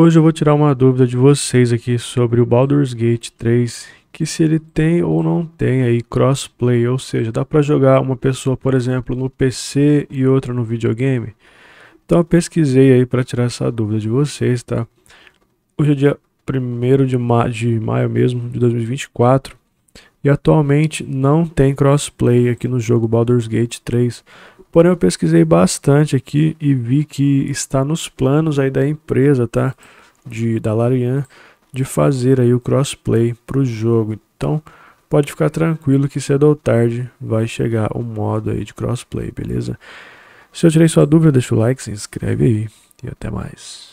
Hoje eu vou tirar uma dúvida de vocês aqui sobre o Baldur's Gate 3, que se ele tem ou não tem aí crossplay, ou seja, dá para jogar uma pessoa, por exemplo, no PC e outra no videogame. Então eu pesquisei aí para tirar essa dúvida de vocês, tá? Hoje é dia 1 de, ma de maio mesmo, de 2024, e atualmente não tem crossplay aqui no jogo Baldur's Gate 3. Porém, eu pesquisei bastante aqui e vi que está nos planos aí da empresa, tá? De, da Larian, de fazer aí o crossplay para o jogo. Então, pode ficar tranquilo que cedo ou tarde vai chegar o modo aí de crossplay, beleza? Se eu tirei sua dúvida, deixa o like, se inscreve aí e até mais.